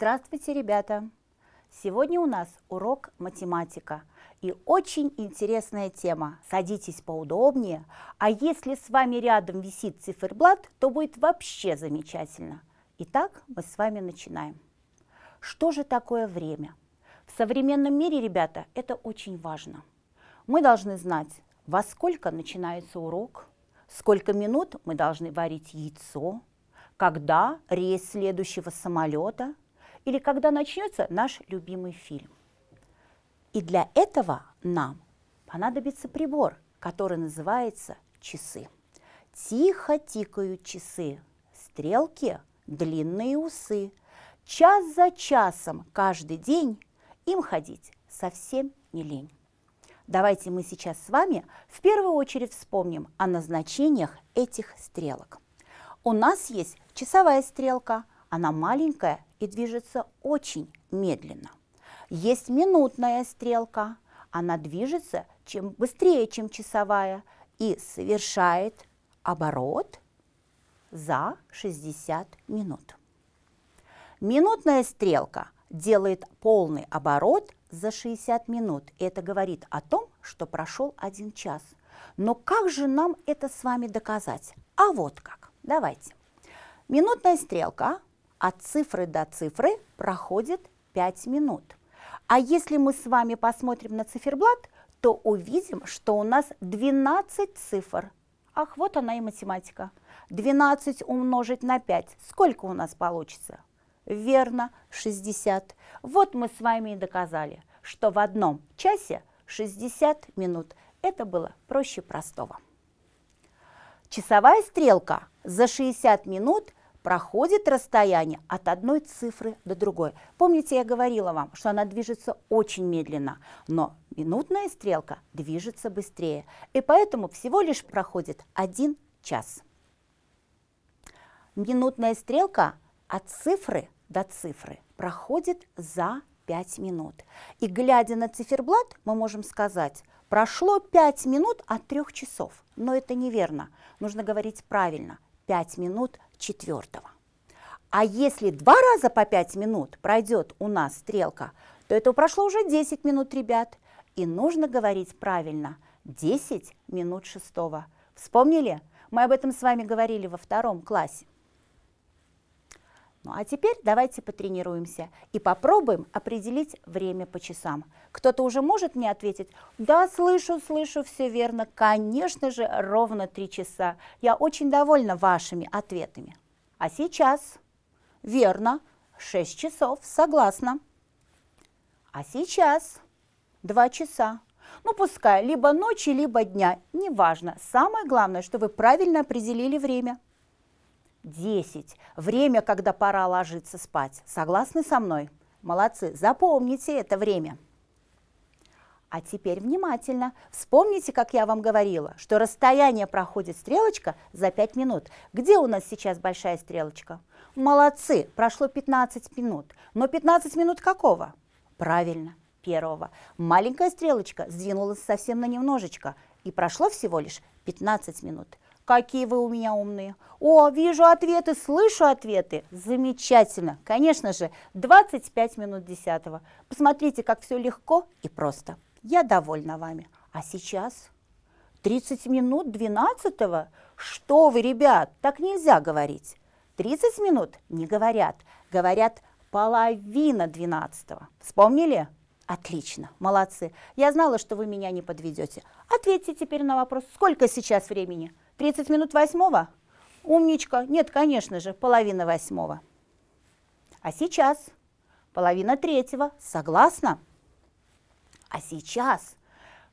Здравствуйте, ребята! Сегодня у нас урок математика и очень интересная тема. Садитесь поудобнее, а если с вами рядом висит циферблат, то будет вообще замечательно. Итак, мы с вами начинаем. Что же такое время? В современном мире, ребята, это очень важно. Мы должны знать, во сколько начинается урок, сколько минут мы должны варить яйцо, когда рейс следующего самолета – или когда начнется наш любимый фильм. И для этого нам понадобится прибор, который называется часы. Тихо тикают часы, стрелки, длинные усы. Час за часом каждый день им ходить совсем не лень. Давайте мы сейчас с вами в первую очередь вспомним о назначениях этих стрелок. У нас есть часовая стрелка, она маленькая и движется очень медленно. Есть минутная стрелка, она движется чем быстрее, чем часовая, и совершает оборот за 60 минут. Минутная стрелка делает полный оборот за 60 минут. И это говорит о том, что прошел один час. Но как же нам это с вами доказать? А вот как. Давайте. Минутная стрелка от а цифры до цифры проходит 5 минут. А если мы с вами посмотрим на циферблат, то увидим, что у нас 12 цифр. Ах, вот она и математика. 12 умножить на 5. Сколько у нас получится? Верно, 60. Вот мы с вами и доказали, что в одном часе 60 минут. Это было проще простого. Часовая стрелка за 60 минут проходит расстояние от одной цифры до другой. Помните, я говорила вам, что она движется очень медленно, но минутная стрелка движется быстрее, и поэтому всего лишь проходит один час. Минутная стрелка от цифры до цифры проходит за 5 минут. И глядя на циферблат, мы можем сказать, прошло 5 минут от 3 часов. Но это неверно, нужно говорить правильно – 5 минут четвертого. А если два раза по 5 минут пройдет у нас стрелка, то это прошло уже 10 минут, ребят. И нужно говорить правильно 10 минут шестого. Вспомнили? Мы об этом с вами говорили во втором классе. Ну а теперь давайте потренируемся и попробуем определить время по часам. Кто-то уже может мне ответить? Да, слышу, слышу, все верно. Конечно же, ровно три часа. Я очень довольна вашими ответами. А сейчас? Верно, шесть часов, согласна. А сейчас? два часа. Ну, пускай либо ночи, либо дня, неважно. Самое главное, что вы правильно определили время. 10. Время, когда пора ложиться спать. Согласны со мной? Молодцы. Запомните это время. А теперь внимательно. Вспомните, как я вам говорила, что расстояние проходит стрелочка за 5 минут. Где у нас сейчас большая стрелочка? Молодцы, прошло 15 минут. Но 15 минут какого? Правильно, первого. Маленькая стрелочка сдвинулась совсем на немножечко, и прошло всего лишь 15 минут. Какие вы у меня умные. О, вижу ответы, слышу ответы. Замечательно. Конечно же, 25 минут 10. Посмотрите, как все легко и просто. Я довольна вами. А сейчас 30 минут 12. Что вы, ребят, так нельзя говорить. 30 минут не говорят, говорят половина 12. Вспомнили? Отлично, молодцы. Я знала, что вы меня не подведете. Ответьте теперь на вопрос, сколько сейчас времени? 30 минут восьмого? Умничка. Нет, конечно же, половина восьмого. А сейчас? Половина третьего. Согласна? А сейчас?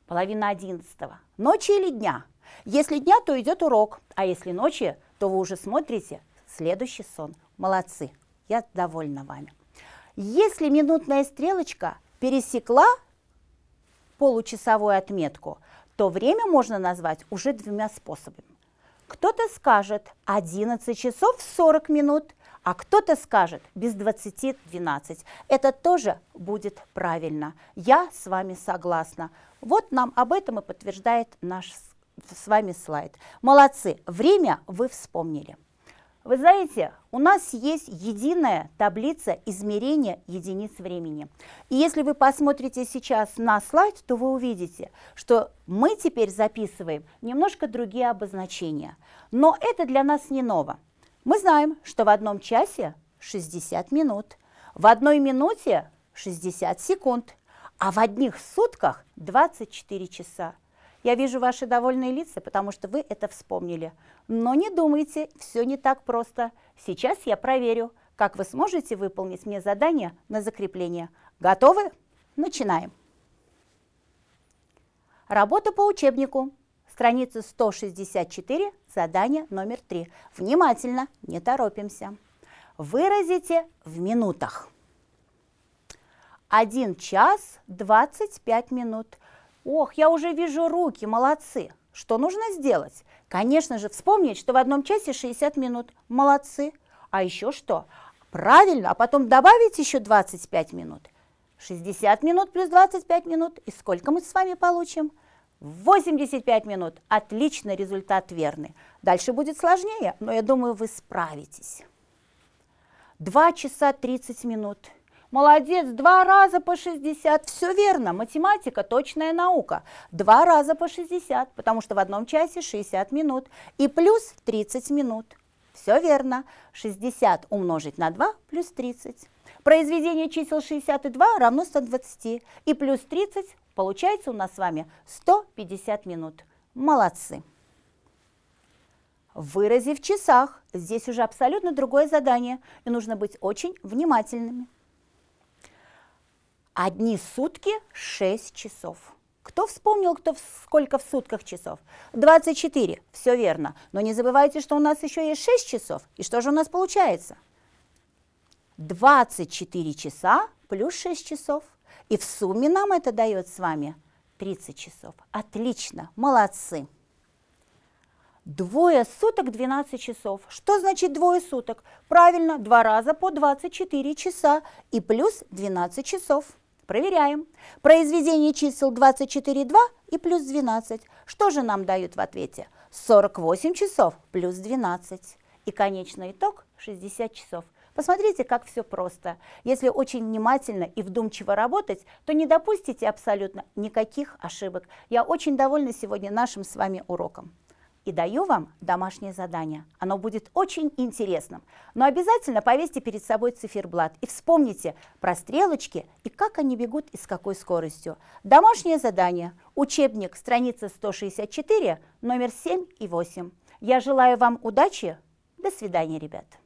Половина одиннадцатого. Ночи или дня? Если дня, то идет урок, а если ночи, то вы уже смотрите следующий сон. Молодцы, я довольна вами. Если минутная стрелочка – пересекла получасовую отметку, то время можно назвать уже двумя способами. Кто-то скажет 11 часов 40 минут, а кто-то скажет без 20 12. Это тоже будет правильно. Я с вами согласна. Вот нам об этом и подтверждает наш с вами слайд. Молодцы, время вы вспомнили. Вы знаете, у нас есть единая таблица измерения единиц времени. И если вы посмотрите сейчас на слайд, то вы увидите, что мы теперь записываем немножко другие обозначения. Но это для нас не ново. Мы знаем, что в одном часе 60 минут, в одной минуте 60 секунд, а в одних сутках 24 часа. Я вижу ваши довольные лица, потому что вы это вспомнили. Но не думайте, все не так просто. Сейчас я проверю, как вы сможете выполнить мне задание на закрепление. Готовы? Начинаем. Работа по учебнику. Страница 164, задание номер 3. Внимательно, не торопимся. Выразите в минутах. 1 час 25 минут – Ох, я уже вижу руки, молодцы. Что нужно сделать? Конечно же, вспомнить, что в одном часе 60 минут. Молодцы. А еще что? Правильно, а потом добавить еще 25 минут. 60 минут плюс 25 минут. И сколько мы с вами получим? 85 минут. Отлично, результат верный. Дальше будет сложнее, но я думаю, вы справитесь. 2 часа 30 минут – Молодец, два раза по 60, все верно, математика – точная наука. Два раза по 60, потому что в одном часе 60 минут, и плюс 30 минут. Все верно, 60 умножить на 2 плюс 30. Произведение чисел 62 равно 120, и плюс 30 получается у нас с вами 150 минут. Молодцы! Вырази в часах. Здесь уже абсолютно другое задание, и нужно быть очень внимательными. Одни сутки 6 часов. Кто вспомнил, кто в, сколько в сутках часов? 24, все верно. Но не забывайте, что у нас еще есть 6 часов. И что же у нас получается? 24 часа плюс 6 часов. И в сумме нам это дает с вами 30 часов. Отлично, молодцы. Двое суток 12 часов. Что значит двое суток? Правильно, два раза по 24 часа и плюс 12 часов. Проверяем. Произведение чисел 24,2 и плюс 12. Что же нам дают в ответе? 48 часов плюс 12. И конечный итог 60 часов. Посмотрите, как все просто. Если очень внимательно и вдумчиво работать, то не допустите абсолютно никаких ошибок. Я очень довольна сегодня нашим с вами уроком и даю вам домашнее задание. Оно будет очень интересным. Но обязательно повесьте перед собой циферблат и вспомните про стрелочки и как они бегут и с какой скоростью. Домашнее задание. Учебник, страница 164, номер 7 и 8. Я желаю вам удачи. До свидания, ребята.